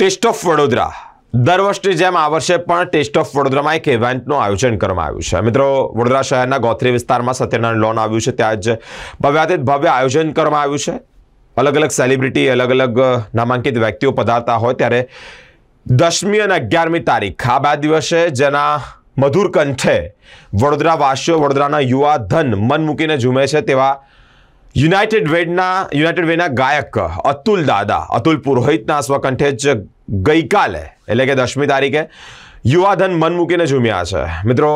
test of Vadodara દર વર્ષની જેમ આ વર્ષે પણ ટેસ્ટ ઓફ વડોદરામાં એક ઇવેન્ટનું આયોજન કરવામાં આવ્યું છે મિત્રો વડોદરા શહેરના ગોત્રી વિસ્તારમાં સત્યનારાયણ લોન આવ્યું છે ત્યાં જ ભવ્યાતીત ભવ્ય આયોજન કરવામાં આવ્યું છે અલગ અલગ સેલિબ્રિટી અલગ અલગ નામાંકિત વ્યક્તિઓ પધારતા હોય ત્યારે દસમી અને અગિયારમી તારીખ આ બે દિવસે જેના મધુર કંઠે વડોદરાવાસીઓ વડોદરાના યુવા ધન મન મૂકીને ઝૂમે છે તેવા યુનાઇટેડ વેડના યુનાઇટેડ વેના ગાયક અતુલ દાદા અતુલ પુરોહિતના સ્વકંઠે જ ગઈકાલે એટલે કે દસમી તારીખે યુવાધન મન મૂકીને ઝૂમ્યા છે મિત્રો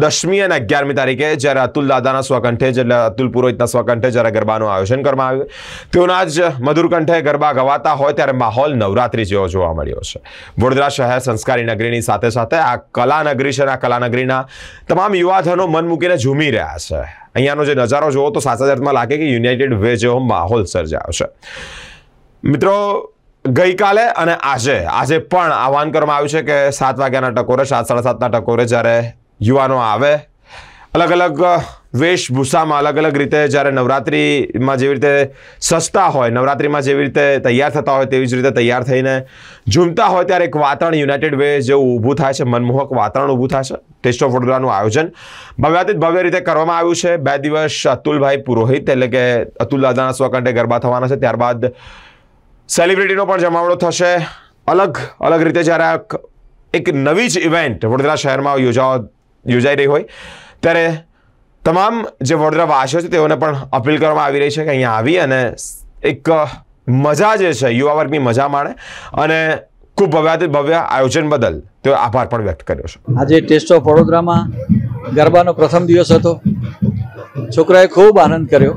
દસમી અને અગિયારમી તારીખે જ્યારે અતુલ દાદાના સ્વકંઠે જ એટલે અતુલ પુરોહિતના સ્વકંઠે જ્યારે ગરબાનું આયોજન કરવામાં આવ્યું તેઓના જ મધુર કંઠે ગરબા ગવાતા હોય ત્યારે માહોલ નવરાત્રી જેવો જોવા મળ્યો છે વડોદરા શહેર સંસ્કારી નગરીની સાથે સાથે આ કલાનગરી છે અને આ કલાનગરીના તમામ યુવાધનો મન મૂકીને ઝૂમી રહ્યા છે અહીંયાનો જે નજારો જુઓ તો સાચા અર્થમાં લાગે કે યુનાઇટેડ વે જેવો માહોલ સર્જાયો છે મિત્રો ગઈકાલે અને આજે આજે પણ આહવાન કરવામાં આવ્યું છે કે સાત વાગ્યાના ટકોરે સાત સાડા સાતના ટકોરે જ્યારે યુવાનો આવે અલગ અલગ વેશભૂષામાં અલગ અલગ રીતે જ્યારે નવરાત્રિમાં જેવી રીતે સસ્તા હોય નવરાત્રિમાં જેવી રીતે તૈયાર થતા હોય તેવી જ રીતે તૈયાર થઈને ઝૂમતા હોય ત્યારે એક વાતાવરણ યુનાઇટેડ વે જેવું ઊભું થાય છે મનમોહક વાતાવરણ ઊભું થાય છે ટેસ્ટ ઓફ વડોદરાનું આયોજન ભવ્યાતિત ભવ્ય રીતે કરવામાં આવ્યું છે બે દિવસ અતુલભાઈ પુરોહિત એટલે કે અતુલ દાદાના સ્વકંઠે ગરબા થવાના છે ત્યારબાદ સેલિબ્રિટીનો પણ જમાવડો થશે અલગ અલગ રીતે જ્યારે એક નવી જ ઇવેન્ટ વડોદરા શહેરમાં યોજાવા યોજાઈ રહી હોય ત્યારે તમામ જે વડોદરા વાસીઓ છે તેઓને પણ અપીલ કરવામાં આવી રહી છે કે અહીંયા આવી અને એક મજા જે છે યુવા વર્ગની મજા માણે અને ખૂબ ભવ્યાતિ ભવ્ય આયોજન બદલ તેઓ આભાર પણ વ્યક્ત કર્યો છે આજે ટેસ્ટ ઓફ વડોદરામાં ગરબાનો પ્રથમ દિવસ હતો છોકરાએ ખૂબ આનંદ કર્યો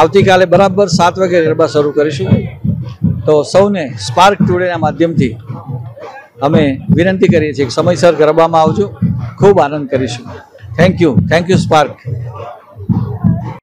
આવતીકાલે બરાબર સાત વાગે ગરબા શરૂ કરીશું તો સૌને સ્પાર્ક ટુડેના માધ્યમથી અમે વિનંતી કરીએ છીએ કે સમયસર ગરબામાં આવજો ખૂબ આનંદ કરીશું thank you thank you spark